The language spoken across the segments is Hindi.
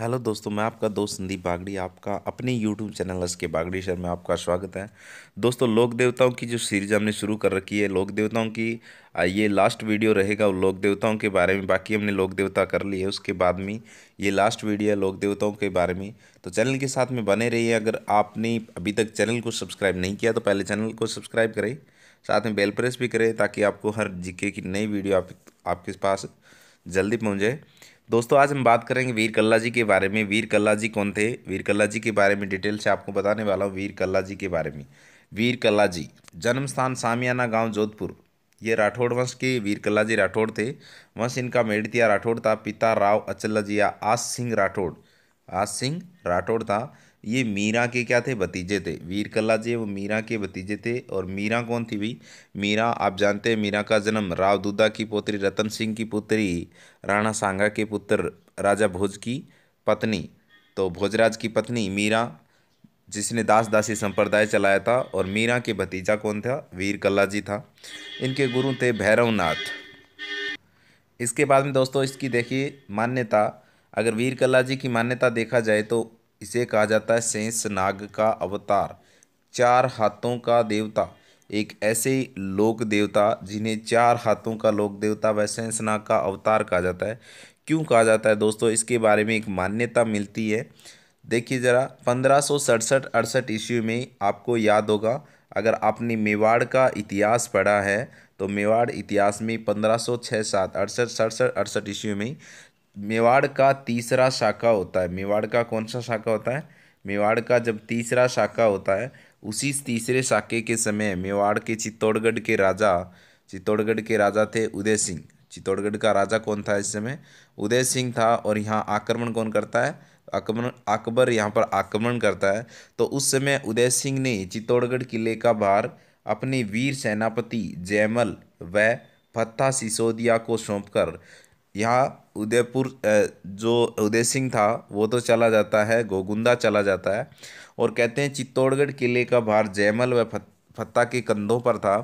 हेलो दोस्तों मैं आपका दोस्त संदीप बागड़ी आपका अपने यूट्यूब चैनल एस के बागड़ी शर में आपका स्वागत है दोस्तों लोक देवताओं की जो सीरीज हमने शुरू कर रखी है लोक देवताओं की ये लास्ट वीडियो रहेगा लोक देवताओं के बारे में बाकी हमने लोक देवता कर ली है उसके बाद में ये लास्ट वीडियो है लोक देवताओं के बारे में तो चैनल के साथ में बने रहिए अगर आपने अभी तक चैनल को सब्सक्राइब नहीं किया तो पहले चैनल को सब्सक्राइब करें साथ में बेल प्रेस भी करें ताकि आपको हर जीके की नई वीडियो आप, आपके पास जल्दी पहुँच जाए दोस्तों आज हम बात करेंगे वीर कल्ला जी के बारे में वीर कल्ला जी कौन थे वीर कल्ला जी के बारे में डिटेल से आपको बताने वाला हूँ वीर कल्ला जी के बारे में वीर कल्ला जी जन्म स्थान सामियाना गाँव जोधपुर ये राठौड़ वंश के वीर कल्ला जी राठौड़ थे वंश इनका मेड़तिया राठौड़ था पिता राव अचल्ला जी या आस सिंह राठौड़ आस सिंह राठौड़ था ये मीरा के क्या थे भतीजे थे वीर जी वो मीरा के भतीजे थे और मीरा कौन थी भाई मीरा आप जानते हैं मीरा का जन्म राव दुदा की पोत्री रतन सिंह की पुत्री राणा सांगा के पुत्र राजा भोज की पत्नी तो भोजराज की पत्नी मीरा जिसने दास दासी संप्रदाय चलाया था और मीरा के भतीजा कौन था वीर जी था इनके गुरु थे भैरवनाथ इसके बाद में दोस्तों इसकी देखिए मान्यता अगर वीर कल्ला जी की मान्यता देखा जाए तो इसे कहा जाता है शेष नाग का अवतार चार हाथों का देवता एक ऐसे लोक देवता जिन्हें चार हाथों का लोक देवता व शेष नाग का अवतार कहा जाता है क्यों कहा जाता है दोस्तों इसके बारे में एक मान्यता मिलती है देखिए ज़रा पंद्रह सौ सड़सठ अड़सठ ईस्वी में आपको याद होगा अगर आपने मेवाड़ का इतिहास पढ़ा है तो मेवाड़ इतिहास में पंद्रह सौ छः सात अड़सठ सड़सठ अड़सठ ईस्वी में मेवाड़ का तीसरा शाखा होता है मेवाड़ का कौन सा शाखा होता है मेवाड़ का जब तीसरा शाखा होता है उसी तीसरे शाखे के समय मेवाड़ के चित्तौड़गढ़ के राजा चित्तौड़गढ़ के राजा थे उदय सिंह चित्तौड़गढ़ का राजा कौन था इस समय उदय सिंह था और यहाँ आक्रमण कौन करता है आक्रमण अकबर यहाँ पर आक्रमण करता है तो उस समय उदय सिंह ने चित्तौड़गढ़ किले का भार अपने वीर सेनापति जयमल व फत्था सिसोदिया को सौंपकर यहाँ उदयपुर जो उदय सिंह था वो तो चला जाता है गोगुंदा चला जाता है और कहते हैं चित्तौड़गढ़ किले का भार जयमल व फत्ता के कंधों पर था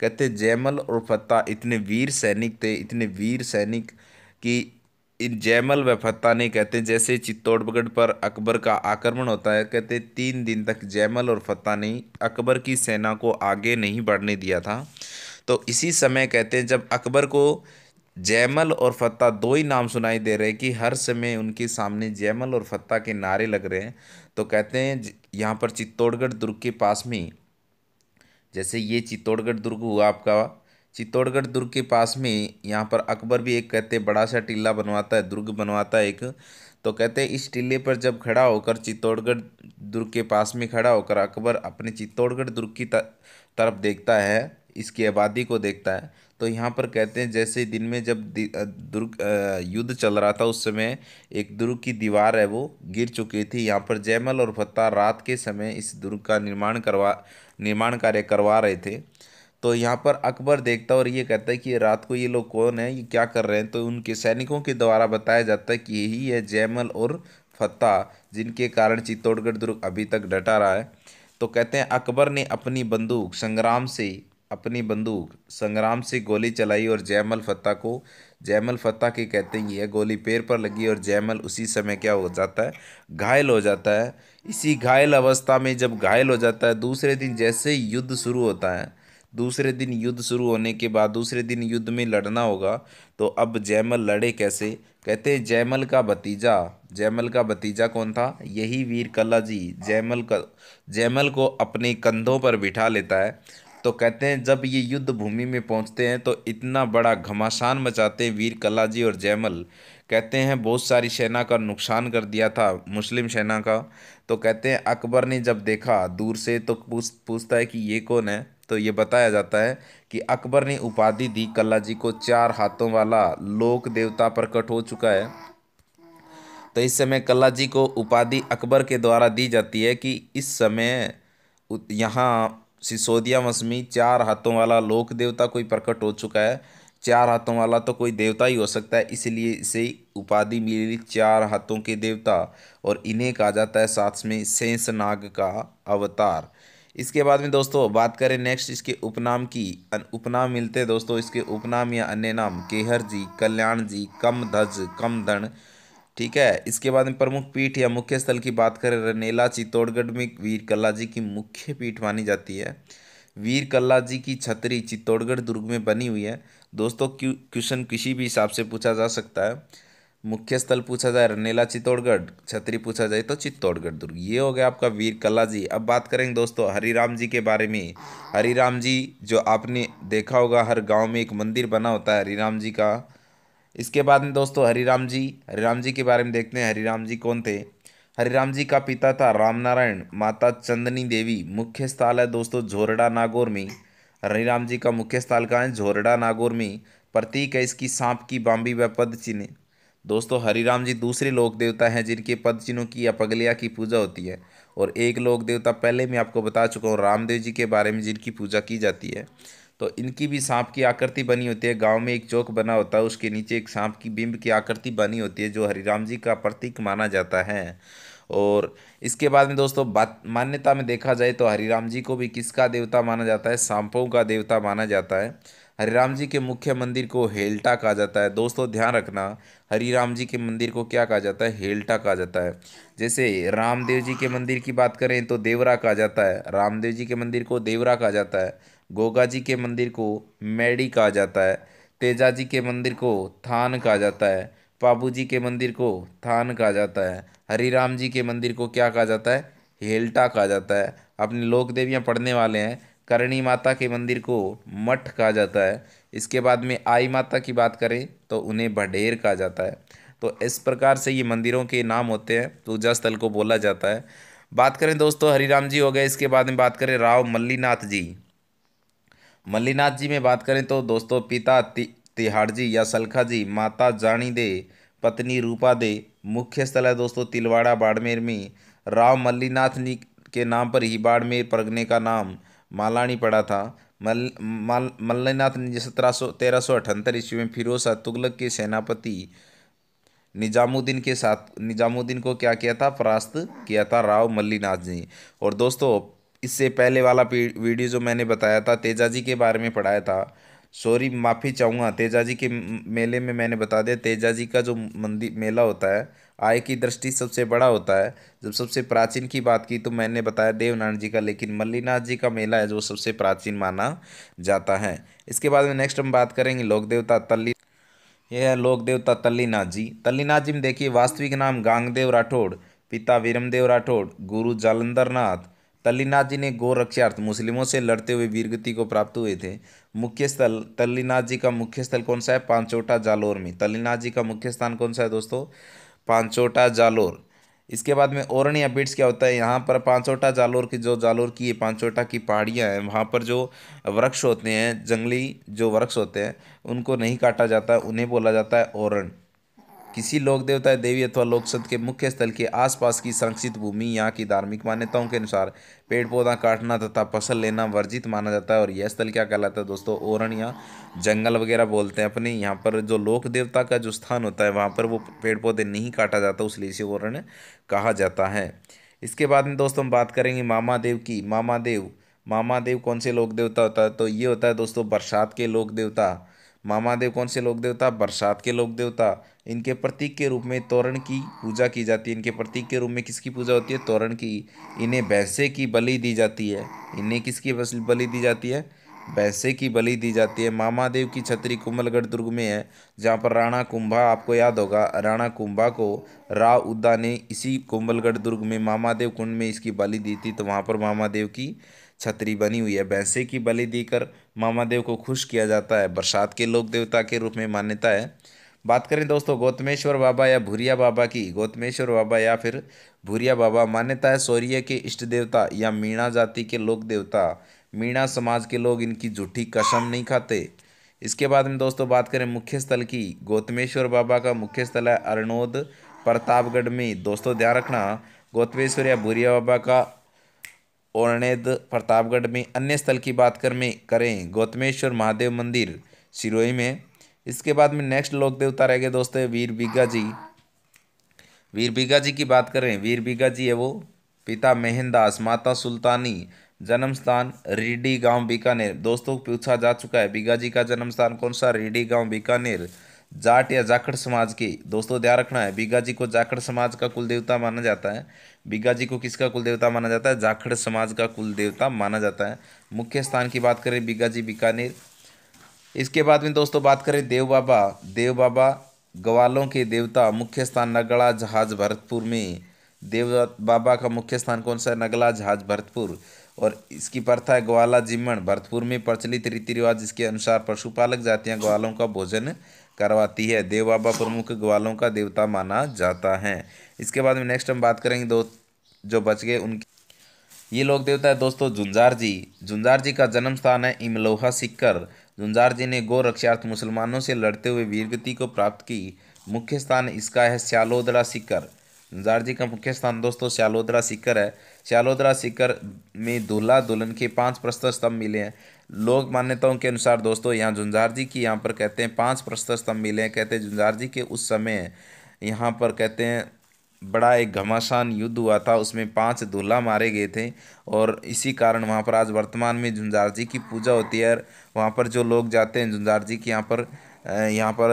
कहते जयमल और फत्ता इतने वीर सैनिक थे इतने वीर सैनिक कि इन जयमल व फत्ता ने कहते जैसे चित्तौड़गढ़ पर अकबर का आक्रमण होता है कहते तीन दिन तक जयमल और फत्ता ने अकबर की सेना को आगे नहीं बढ़ने दिया था तो इसी समय कहते हैं जब अकबर को जयमल और फत्ता दो ही नाम सुनाई दे रहे हैं कि हर समय उनके सामने जयमल और फत्ता के नारे लग रहे हैं तो कहते हैं यहाँ पर चित्तौड़गढ़ दुर्ग के पास में जैसे ये चित्तौड़गढ़ दुर्ग हुआ आपका चित्तौड़गढ़ दुर्ग के पास में यहाँ पर अकबर भी एक कहते बड़ा सा टिल्ला बनवाता है दुर्ग बनवाता है एक तो कहते हैं इस टिल्ले पर जब खड़ा होकर चित्तौड़गढ़ दुर्ग के पास में खड़ा होकर अकबर अपने चित्तौड़गढ़ दुर्ग की तरफ देखता है इसकी आबादी को देखता है तो यहाँ पर कहते हैं जैसे दिन में जब दुर्ग युद्ध चल रहा था उस समय एक दुर्ग की दीवार है वो गिर चुकी थी यहाँ पर जयमल और फत्ता रात के समय इस दुर्ग का निर्माण करवा निर्माण कार्य करवा रहे थे तो यहाँ पर अकबर देखता और ये कहता है कि रात को ये लोग कौन है ये क्या कर रहे हैं तो उनके सैनिकों के द्वारा बताया जाता है कि यही है जयमल और फत्ता जिनके कारण चित्तौड़गढ़ दुर्ग अभी तक डटा रहा है तो कहते हैं अकबर ने अपनी बंदूक संग्राम से अपनी बंदूक संग्राम से गोली चलाई और जयमल फत्ता को जयमल फत्ता के कहते हैं यह गोली पैर पर लगी और जयमल उसी समय क्या हो जाता है घायल हो जाता है इसी घायल अवस्था में जब घायल हो जाता है दूसरे दिन जैसे युद्ध शुरू होता है दूसरे दिन युद्ध शुरू होने के बाद दूसरे दिन युद्ध में लड़ना होगा तो अब जयमल लड़े कैसे कहते हैं जयमल का भतीजा जयमल का भतीजा कौन था यही वीर कला जी जयमल का जयमल को अपने कंधों पर बिठा लेता है तो कहते हैं जब ये युद्ध भूमि में पहुंचते हैं तो इतना बड़ा घमासान मचाते हैं वीर कलाजी और जयमल कहते हैं बहुत सारी सेना का नुकसान कर दिया था मुस्लिम सेना का तो कहते हैं अकबर ने जब देखा दूर से तो पूछ पूछता है कि ये कौन है तो ये बताया जाता है कि अकबर ने उपाधि दी कलाजी को चार हाथों वाला लोक देवता प्रकट हो चुका है तो इस समय कल्ला जी को उपाधि अकबर के द्वारा दी जाती है कि इस समय यहाँ सिसोदिया मसमी चार हाथों वाला लोक देवता कोई प्रकट हो चुका है चार हाथों वाला तो कोई देवता ही हो सकता है इसलिए इसे उपाधि मिली चार हाथों के देवता और इन्हें कहा जाता है साथ में शेष नाग का अवतार इसके बाद में दोस्तों बात करें नेक्स्ट इसके उपनाम की उपनाम मिलते हैं दोस्तों इसके उपनाम या अन्य नाम केहर जी कल्याण जी कम धज कम धन ठीक है इसके बाद में प्रमुख पीठ या मुख्य स्थल की बात करें रनेला चित्तौड़गढ़ में वीर कल्ला जी की मुख्य पीठ मानी जाती है वीर कल्ला जी की छतरी चित्तौड़गढ़ दुर्ग में बनी हुई है दोस्तों क्वेश्चन किसी भी हिसाब से पूछा जा सकता है मुख्य स्थल पूछा जाए रनेला चित्तौड़गढ़ छतरी पूछा जाए तो चित्तौड़गढ़ दुर्ग ये हो गया आपका वीर कल्ला जी अब बात करेंगे दोस्तों हरिराम जी के बारे में हरिराम जी जो आपने देखा होगा हर गांव में एक मंदिर बना होता है हरिराम जी का इसके बाद में दोस्तों हरिराम जी हरिराम जी के बारे में देखते हैं हरिराम जी कौन थे हरिराम जी का पिता था रामनारायण माता चंदनी देवी मुख्य स्थल है दोस्तों झोरडा नागौर में हरिराम जी का मुख्य स्थल कहाँ है झोरडा नागौर में प्रतीक है इसकी सांप की बाम्बी व पद चिन्ह दोस्तों हरिराम जी दूसरे लोक देवता हैं जिनके पद चिन्हों की या पगलिया की पूजा होती है और एक लोक देवता पहले मैं आपको बता चुका हूँ रामदेव जी के बारे में जिनकी पूजा की जाती है तो इनकी भी सांप की आकृति बनी होती है गांव में एक चौक बना होता है उसके नीचे एक सांप की बिंब की आकृति बनी होती है जो हरिराम जी का प्रतीक माना जाता है और इसके बाद में दोस्तों बात मान्यता में देखा जाए तो हरिराम जी को भी किसका देवता माना जाता है सांपों का देवता माना जाता है हरिराम जी के मुख्य मंदिर को हेल्टा कहा जाता है दोस्तों ध्यान रखना हरिराम जी के मंदिर को क्या कहा जाता है हेल्टा कहा जाता है जैसे रामदेव जी के मंदिर की बात करें तो देवरा कहा जाता है रामदेव जी के मंदिर को देवरा कहा जाता है गोगा जी के मंदिर को मैड़ी कहा जाता है तेजा जी के मंदिर को थान कहा जाता है बाबू जी के मंदिर को थान कहा जाता है हरिराम जी के मंदिर को क्या कहा जाता है हेल्टा कहा जाता है अपनी लोक देवियाँ पढ़ने वाले हैं करणी माता के मंदिर को मठ कहा जाता है इसके बाद में आई माता की बात करें तो उन्हें भडेर कहा जाता है तो इस प्रकार से ये मंदिरों के नाम होते हैं पूजा तो स्थल को बोला जाता है बात करें दोस्तों हरिराम जी हो गए इसके बाद में बात करें राव मल्लीनाथ जी मल्लीनाथ जी में बात करें तो दोस्तों पिता ति, तिहाड़ जी या सलखा जी माता जानी दे पत्नी रूपा दे मुख्य स्थल है दोस्तों तिलवाड़ा बाड़मेर में राव मल्लीनाथ के नाम पर ही बाड़मेर परगने का नाम मालानी पड़ा था मल मल मल्लीनाथ ने सत्रह सौ तेरह सौ अठहत्तर ईस्वी में फिरोज शाह तुगलक के सेनापति निजामुद्दीन के साथ निजामुद्दीन को क्या किया था परास्त किया था राव मल्लीनाथ जी और दोस्तों इससे पहले वाला वीडियो जो मैंने बताया था तेजा जी के बारे में पढ़ाया था सॉरी माफ़ी चाहूँगा तेजा जी के मेले में मैंने बता दिया तेजा जी का जो मंदिर मेला होता है आय की दृष्टि सबसे बड़ा होता है जब सबसे प्राचीन की बात की तो मैंने बताया देवनारायण जी का लेकिन मल्लीनाथ जी का मेला है जो सबसे प्राचीन माना जाता है इसके बाद में नेक्स्ट हम बात करेंगे लोक देवता तल्ली यह है लोक देवता तल्लीनाथ जी तल्लीनाथ जी में देखिए वास्तविक नाम गांगदेव राठौड़ पिता वीरमदेव राठौड़ गुरु जालंधर नाथ तल्लीनाथ जी ने गोरक्षार्थ मुस्लिमों से लड़ते हुए वीरगति को प्राप्त हुए थे मुख्य स्थल तल्लीनाथ जी का मुख्य स्थल कौन सा है पांचोटा जालोर में तल्लीनाथ जी का मुख्य स्थान कौन सा है दोस्तों पांचोटा जालोर इसके बाद में औरणिया बीट्स क्या होता है यहाँ पर पांचोटा जालोर की जो जालोर की ये पांचोटा की पहाड़ियाँ हैं वहाँ पर जो वृक्ष होते हैं जंगली जो वृक्ष होते हैं उनको नहीं काटा जाता उन्हें बोला जाता है औरण किसी लोक देवता देवी अथवा लोकसत के मुख्य स्थल के आसपास की संरक्षित भूमि यहाँ की धार्मिक मान्यताओं के अनुसार पेड़ पौधा काटना तथा फसल लेना वर्जित माना जाता है और यह स्थल क्या कहलाता है दोस्तों ओरण या जंगल वगैरह बोलते हैं अपने यहाँ पर जो लोक देवता का जो स्थान होता है वहाँ पर वो पेड़ पौधे नहीं काटा जाता उसलिए इसे ओरण कहा जाता है इसके बाद में दोस्तों हम बात करेंगे मामा देव की मामा देव मामा देव कौन से लोक देवता होता है तो ये होता है दोस्तों बरसात के लोक देवता मामादेव कौन से लोक देवता बरसात के लोक देवता इनके प्रतीक के रूप में तोरण की पूजा की जाती है इनके प्रतीक के रूप में किसकी पूजा होती है तोरण की इन्हें भैंसे की बलि दी जाती है इन्हें किसकी बलि दी जाती है भैंसे की बलि दी जाती है मामादेव की छतरी कुंभलगढ़ दुर्ग में है जहाँ पर राणा कुंभा आपको याद होगा राणा कुंभा को राव उद्दा ने इसी कुंभलगढ़ दुर्ग में मामादेव कुंड में इसकी बलि दी थी तो वहाँ पर मामादेव की छतरी बनी हुई है भैंसे की बलि देकर मामा देव को खुश किया जाता है बरसात के लोक देवता के रूप में मान्यता है बात करें दोस्तों गौतमेश्वर बाबा या भूरिया बाबा की गौतमेश्वर बाबा या फिर भूरिया बाबा मान्यता है सौर्य के इष्ट देवता या मीणा जाति के लोक देवता मीणा समाज के लोग इनकी झूठी कसम नहीं खाते इसके बाद में दोस्तों बात करें मुख्य स्थल की गौतमेश्वर बाबा का मुख्य स्थल है अरनोद प्रतापगढ़ में दोस्तों ध्यान रखना गौतमेश्वर या भूरिया बाबा का औरनेद प्रतापगढ़ में अन्य स्थल की बात कर में करें गौतमेश्वर महादेव मंदिर सिरोही में इसके बाद में नेक्स्ट लोक देवता रह गए दोस्तों वीर बिग्गा जी वीर बिग्गा जी की बात करें वीर बिग्गा जी है वो पिता मेहनदास माता सुल्तानी जन्म स्थान रीडी गांव बीकानेर दोस्तों पूछा जा चुका है बिग्गा जी का जन्म स्थान कौन सा रीडी गांव बीकानेर जाट या जाखड़ समाज के दोस्तों ध्यान रखना है बीगा जी को जाखड़ समाज का कुल देवता माना जाता है बीगा जी को किसका कुल देवता माना जाता है जाखड़ समाज का कुल देवता माना जाता है मुख्य स्थान की बात करें बीगा जी बीकानेर इसके बाद में दोस्तों बात करें देव बाबा देव बाबा ग्वालों के देवता मुख्य स्थान नगला जहाज भरतपुर में देव बाबा का मुख्य स्थान कौन सा है नगला जहाज भरतपुर और इसकी प्रथा है ग्वाला जिम्मण भरतपुर में प्रचलित रीति रिवाज इसके अनुसार पशुपालक जातियां ग्वालों का भोजन करवाती है देव बाबा प्रमुख ग्वालों का देवता माना जाता है इसके बाद में नेक्स्ट हम बात करेंगे दो जो बच गए उनकी ये लोग देवता है दोस्तों झुंझार जी झुंझार जी का जन्म स्थान है इमलोहा सिक्कर झुंझार जी ने गो रक्षार्थ मुसलमानों से लड़ते हुए वीरगति को प्राप्त की मुख्य स्थान इसका है श्यालोदरा सिक्कर झुंझार जी का मुख्य स्थान दोस्तों श्यालोदरा सिक्कर है चालोदरा शिखर में दूल्हा दुल्हन के पांच प्रस्तर स्तंभ मिले हैं लोक मान्यताओं के अनुसार दोस्तों यहाँ झुंझार जी की यहाँ पर कहते हैं पांच प्रस्तर स्तंभ मिले हैं कहते हैं झुंझार जी के उस समय यहाँ पर कहते हैं बड़ा एक घमासान युद्ध हुआ था उसमें पांच दूल्हा मारे गए थे और इसी कारण वहाँ पर आज वर्तमान में झुंझार जी की पूजा होती है वहाँ पर जो लोग जाते हैं झुंझार जी की यहाँ पर यहाँ पर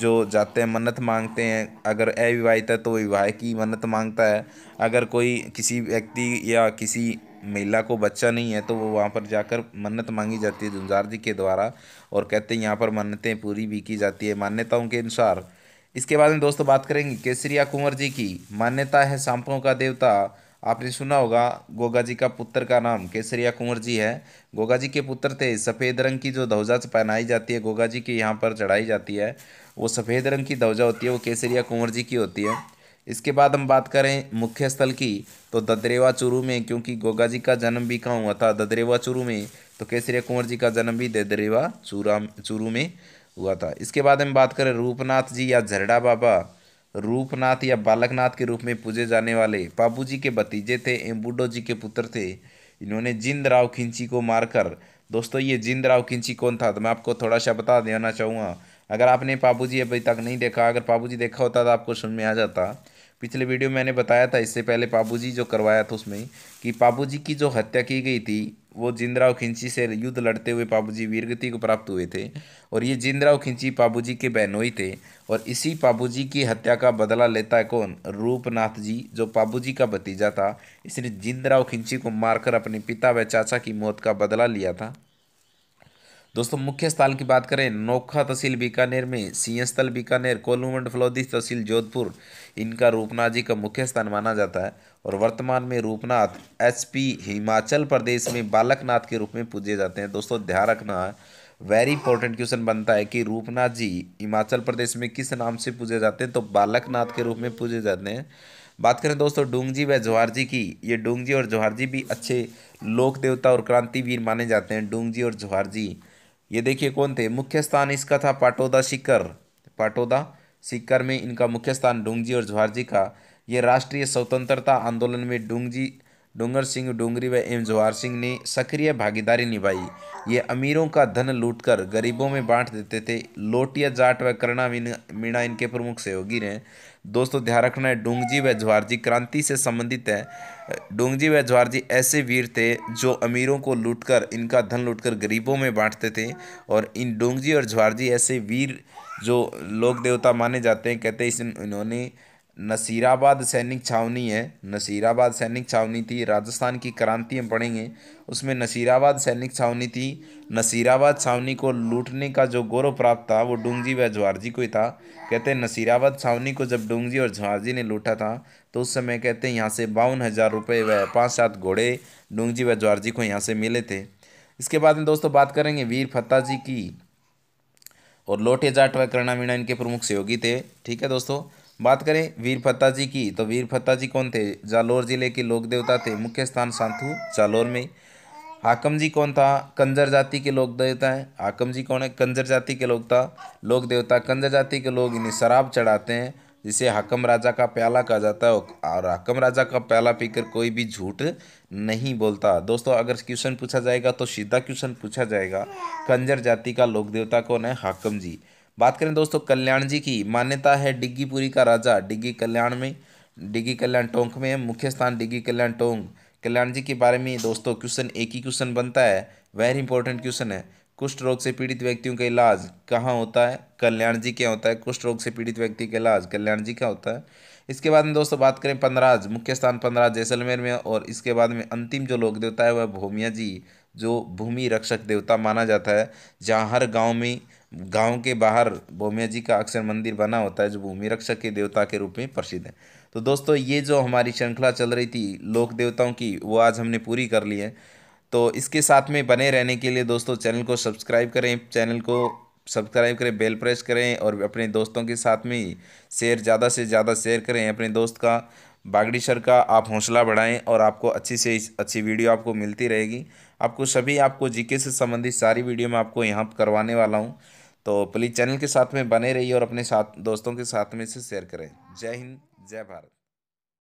जो जाते हैं मन्नत मांगते हैं अगर अविवाहित है तो विवाह की मन्नत मांगता है अगर कोई किसी व्यक्ति या किसी महिला को बच्चा नहीं है तो वो वहाँ पर जाकर मन्नत मांगी जाती है झुंझार जी के द्वारा और कहते हैं यहाँ पर मन्नतें पूरी भी की जाती है मान्यताओं के अनुसार इसके बाद में दोस्तों बात करेंगे केसरिया कुंवर जी की मान्यता है सांपों का देवता आपने सुना होगा गोगा जी का पुत्र का नाम केसरिया कुंवर जी है गोगा जी के पुत्र थे सफ़ेद रंग की जो ध्वजा पहनाई जाती है गोगा जी के यहाँ पर चढ़ाई जाती है वो सफ़ेद रंग की ध्वजा होती है वो केसरिया कुंवर जी की होती है इसके बाद हम बात करें मुख्य स्थल की तो ददरेवा चूरू में क्योंकि गोगा जी का जन्म भी कहाँ हुआ था ददरेवा चूरू में तो केसरिया कुंवर जी का जन्म भी ददरेवा चूरा चूरू में हुआ था इसके बाद हम बात करें रूपनाथ जी या झरडा बाबा रूपनाथ या बालकनाथ के रूप में पूजे जाने वाले पापूजी के भतीजे थे एवं जी के पुत्र थे इन्होंने जिंद राव खिंची को मारकर दोस्तों ये जिंद राव खिंची कौन था तो मैं आपको थोड़ा सा बता देना चाहूँगा अगर आपने पापू जी अभी तक नहीं देखा अगर पापू जी देखा होता तो आपको सुन में आ जाता पिछले वीडियो मैंने बताया था इससे पहले पाबूजी जो करवाया था उसमें कि पाबूजी की जो हत्या की गई थी वो जिंदराव खिंची से युद्ध लड़ते हुए पाबूजी वीरगति को प्राप्त हुए थे और ये जिंदराव खिंची पाबूजी के बहनोई थे और इसी पाबूजी की हत्या का बदला लेता है कौन रूपनाथ जी जो पाबूजी का भतीजा था इसने जिंदराव खिंची को मारकर अपने पिता व चाचा की मौत का बदला लिया था दोस्तों मुख्य स्थल की बात करें नोखा तहसील बीकानेर में सिंहस्थल बीकानेर कोलूमंड फलौदी तहसील जोधपुर इनका रूपनाथ जी का मुख्य स्थान माना जाता है और वर्तमान में रूपनाथ एचपी हिमाचल प्रदेश में बालकनाथ के रूप में पूजे जाते हैं दोस्तों ध्यान रखना वेरी इंपॉर्टेंट क्वेश्चन बनता है कि रूपनाथ जी हिमाचल प्रदेश में किस नाम से पूजे जाते हैं तो बालकनाथ के रूप में पूजे जाते हैं बात करें दोस्तों डूंगजी व जोहार जी की ये डूंगजी और जोहार जी भी अच्छे लोक देवता और क्रांतिवीर माने जाते हैं डूंगजी और जोहार जी ये देखिए कौन थे मुख्य स्थान इसका था पाटोदा सिक्कर पाटोदा सिक्कर में इनका मुख्य स्थान डोंगजी और ज्वारजी का ये राष्ट्रीय स्वतंत्रता आंदोलन में डोंगजी डोंगर सिंह डोंगरी व एम जवाहर सिंह ने सक्रिय भागीदारी निभाई ये अमीरों का धन लूटकर गरीबों में बांट देते थे लोटिया जाट व करणा मीणा इनके प्रमुख सहयोगी रहे दोस्तों ध्यान रखना है डोंगजी व जी क्रांति से संबंधित है डोंगजी व ज्वारजी ऐसे वीर थे जो अमीरों को लूटकर इनका धन लूटकर गरीबों में बांटते थे और इन डोंगजी और जी ऐसे वीर जो लोक देवता माने जाते हैं कहते हैं इस इन्होंने नसीराबाद सैनिक छावनी है नसीराबाद सैनिक छावनी थी राजस्थान की क्रांति हम पढ़ेंगे उसमें नसीराबाद सैनिक छावनी थी नसीराबाद छावनी को लूटने का जो गौरव प्राप्त था वो डूंगजी व जवार को ही था कहते हैं नसीराबाद छावनी को जब डूंगजी और जवार ने लूटा था तो उस समय कहते हैं यहाँ से बावन हज़ार रुपये व पाँच सात घोड़े डूंगी व जवार को यहाँ से मिले थे इसके बाद में दोस्तों बात करेंगे वीर फत्ता जी की और लोटे जाट व मीणा इनके प्रमुख सहयोगी थे ठीक है दोस्तों बात करें वीर फत्ता जी की तो वीर फत्ता जी कौन थे जालोर जिले के लोक देवता थे मुख्य स्थान सांथू जालोर में हाकम जी कौन था कंजर जाति के लोक देवता है हाकम जी कौन है कंजर जाति के लोग था लोक देवता कंजर जाति के लोग इन्हें शराब चढ़ाते हैं जिसे हाकम राजा का प्याला कहा जाता है और हाकम राजा का प्याला पीकर कोई भी झूठ नहीं बोलता दोस्तों अगर क्वेश्चन पूछा जाएगा तो सीधा क्वेश्चन पूछा जाएगा कंजर जाति का लोक देवता कौन है हाकम जी बात करें दोस्तों कल्याण जी की मान्यता है डिग्गीपुरी का राजा डिग्गी कल्याण में डिग्गी कल्याण टोंक में मुख्य स्थान डिग्गी कल्याण टोंक कल्याण जी के बारे में दोस्तों क्वेश्चन एक ही क्वेश्चन बनता है वेरी इंपॉर्टेंट क्वेश्चन है कुष्ठ रोग से पीड़ित व्यक्तियों का इलाज कहाँ होता है कल्याण जी क्या होता है कुष्ठ रोग से पीड़ित व्यक्ति का इलाज कल्याण जी क्या होता है इसके बाद में दोस्तों बात करें पंदराज मुख्य स्थान पंदराज जैसलमेर में और इसके बाद में अंतिम जो लोक देवता है वह भूमिया जी जो भूमि रक्षक देवता माना जाता है जहाँ हर गाँव में गांव के बाहर बोमिया जी का अक्सर मंदिर बना होता है जो भूमि रक्षक के देवता के रूप में प्रसिद्ध है तो दोस्तों ये जो हमारी श्रृंखला चल रही थी लोक देवताओं की वो आज हमने पूरी कर ली है तो इसके साथ में बने रहने के लिए दोस्तों चैनल को सब्सक्राइब करें चैनल को सब्सक्राइब करें बेल प्रेस करें और अपने दोस्तों के साथ में शेयर ज़्यादा से ज़्यादा शेयर करें अपने दोस्त का बागड़ी सर का आप हौसला बढ़ाएं और आपको अच्छी से अच्छी वीडियो आपको मिलती रहेगी आपको सभी आपको जीके से संबंधित सारी वीडियो मैं आपको यहाँ करवाने वाला हूँ तो प्लीज़ चैनल के साथ में बने रहिए और अपने साथ दोस्तों के साथ में इसे शेयर करें जय हिंद जय भारत